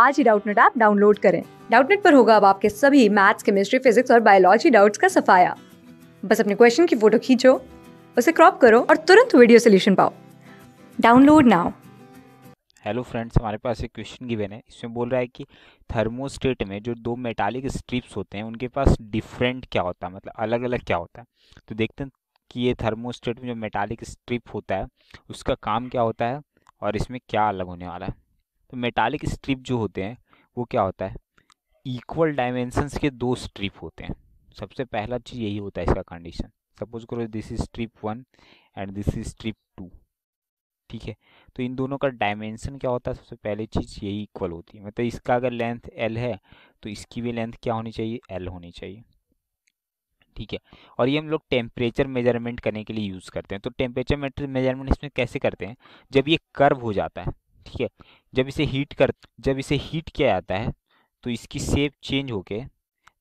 आज ही Doubtnut app download करें डाउटनेट पर होगा अब आपके सभी मैथ्स केमिस्ट्री फिजिक्स और बायोलॉजी डाउट्स का सफाया बस अपने क्वेश्चन की फोटो खींचो उसे क्रॉप करो और तुरंत वीडियो सोल्यूशन पाओ डाउनलोड नाउ हेलो फ्रेंड्स हमारे पास एक क्वेश्चन गिवन है इसमें बोल रहा है कि थर्मोस्टेट में जो दो मेटालिक स्ट्रिप्स होते हैं उनके पास डिफरेंट क्या होता है मतलब अलग अलग क्या होता है तो देखते हैं कि ये थर्मोस्टेट में जो मेटालिक स्ट्रिप होता है उसका काम क्या होता है और इसमें क्या अलग होने वाला है तो मेटालिक स्ट्रिप जो होते हैं वो क्या होता है इक्वल डायमेंशंस के दो स्ट्रिप होते हैं सबसे पहला चीज़ यही होता है इसका कंडीशन सपोज करो this is strip one and this is strip two ठीक है तो इन दोनों का डायमेंशन क्या होता है सबसे पहले चीज़ यही इक्वल होती है मतलब इसका अगर लेंथ एल है तो इसकी भी लेंथ क्या होनी चाहिए एल होनी चाहिए ठीक है और ये हम लोग टेम्परेचर मेजरमेंट करने के लिए यूज़ करते हैं तो टेम्परेचर मेजरमेंट इसमें कैसे करते हैं जब ये कर्व हो जाता है ठीक है जब इसे हीट कर जब इसे हीट किया जाता है तो इसकी सेप चेंज होके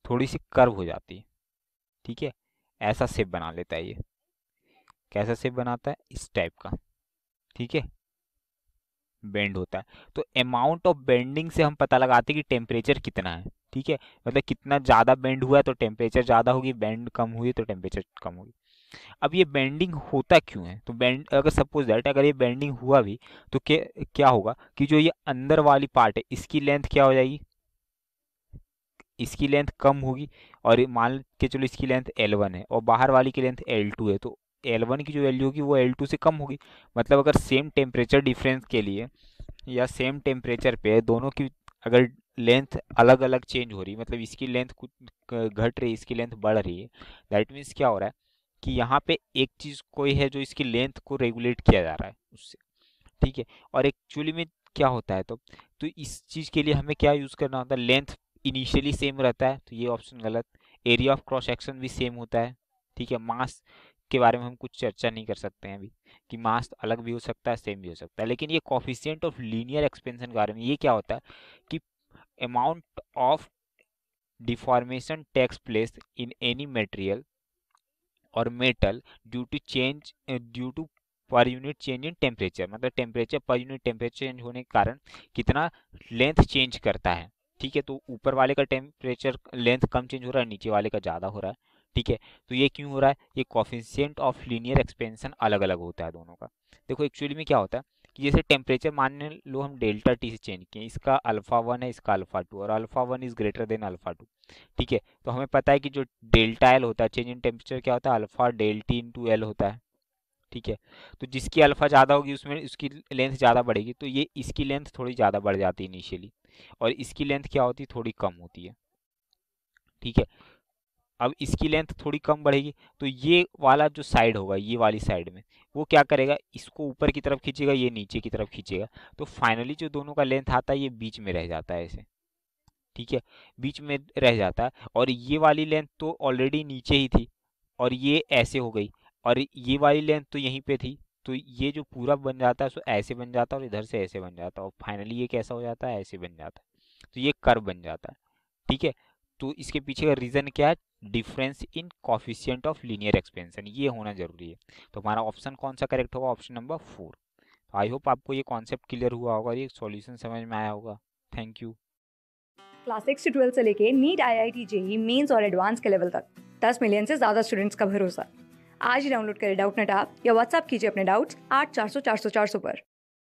थोड़ी सी कर्व हो जाती है ठीक है ऐसा सेप बना लेता है ये कैसा सेप बनाता है इस टाइप का ठीक है बेंड होता है तो अमाउंट ऑफ बेंडिंग से हम पता लगाते हैं कि टेम्परेचर कितना है ठीक है मतलब कितना ज़्यादा बेंड हुआ है तो टेम्परेचर ज़्यादा होगी बेंड कम हुई तो टेम्परेचर कम होगी अब ये बेंडिंग होता क्यों है तो बेंड अगर सपोज दैट अगर ये बेंडिंग हुआ भी तो क्या क्या होगा कि जो ये अंदर वाली पार्ट है इसकी लेंथ क्या हो जाएगी इसकी लेंथ कम होगी और मान के चलो इसकी लेंथ एल वन है और बाहर वाली की लेंथ एल टू है तो एल वन की जो वैल्यू होगी वो एल टू से कम होगी मतलब अगर सेम टेम्परेचर डिफरेंस के लिए या सेम टेम्परेचर पे दोनों की अगर लेंथ अलग अलग चेंज हो रही है मतलब इसकी लेंथ कुछ घट रही है इसकी लेंथ बढ़ रही है दैट मीन्स क्या हो रहा है कि यहाँ पे एक चीज़ कोई है जो इसकी लेंथ को रेगुलेट किया जा रहा है उससे ठीक है और एक्चुअली में क्या होता है तो तो इस चीज़ के लिए हमें क्या यूज़ करना होता है लेंथ इनिशियली सेम रहता है तो ये ऑप्शन गलत एरिया ऑफ क्रॉस एक्शन भी सेम होता है ठीक है मास के बारे में हम कुछ चर्चा नहीं कर सकते हैं अभी कि मास अलग भी हो सकता है सेम भी हो सकता है लेकिन ये कॉफिशियंट ऑफ लीनियर एक्सपेंशन के बारे में ये क्या होता है कि amount of deformation takes place in any material और metal due to change due to per unit change in temperature मतलब temperature per unit temperature change होने के कारण कितना लेंथ चेंज करता है ठीक है तो ऊपर वाले का टेम्परेचर लेंथ कम चेंज हो रहा है नीचे वाले का ज़्यादा हो रहा है ठीक है तो ये क्यों हो रहा है ये कॉफिशियंट ऑफ लीनियर एक्सपेंशन अलग अलग होता है दोनों का देखो एक्चुअली में क्या होता है कि जैसे टेम्परेचर मान लो हम डेल्टा टी से चेंज किए इसका अल्फ़ा वन है इसका अल्फ़ा टू और alpha one is greater than alpha two ठीक है तो हमें पता है कि जो डेल्टा एल होता है चेंज इन टेम्परेचर क्या होता है alpha delta T into L होता है ठीक है तो जिसकी अल्फ़ा ज़्यादा होगी उसमें उसकी लेंथ ज़्यादा बढ़ेगी तो ये इसकी लेंथ थोड़ी ज़्यादा बढ़ जाती है इनिशियली और इसकी लेंथ क्या होती है थोड़ी कम होती है ठीक है अब इसकी लेंथ थोड़ी कम बढ़ेगी तो ये वाला जो साइड होगा ये वाली साइड में वो क्या करेगा इसको ऊपर की तरफ खींचेगा ये नीचे की तरफ खींचेगा तो फाइनली जो दोनों का लेंथ आता है ये बीच में रह जाता है ऐसे ठीक है बीच में रह जाता है और ये वाली लेंथ तो ऑलरेडी नीचे ही थी और ये ऐसे हो गई और ये वाली लेंथ तो यहीं पर थी तो ये जो पूरा बन जाता है सो ऐसे बन जाता है और इधर से ऐसे बन जाता है और फाइनली ये कैसा हो जाता है ऐसे बन जाता है तो ये कर्व बन जाता है ठीक है तो इसके पीछे का रीज़न क्या है difference in coefficient of linear expansion ये होना जरूरी है तो हमारा ऑप्शन कौन सा करेक्ट होगा ऑप्शन नंबर फोर तो आई होप आपको ये कॉन्सेप्ट क्लियर हुआ होगा और ये सॉल्यूशन समझ में आया होगा थैंक यू क्लास सिक्स से ट्वेल्थ से लेके NEET I I T JEE mains और एडवांस के लेवल तक दस मिलियन से ज़्यादा स्टूडेंट्स का भरोसा आज ही डाउनलोड करें डाउट नेट आप या व्हाट्सअप कीजिए अपने डाउट्स आठ चार सौ चार सौ चार सौ पर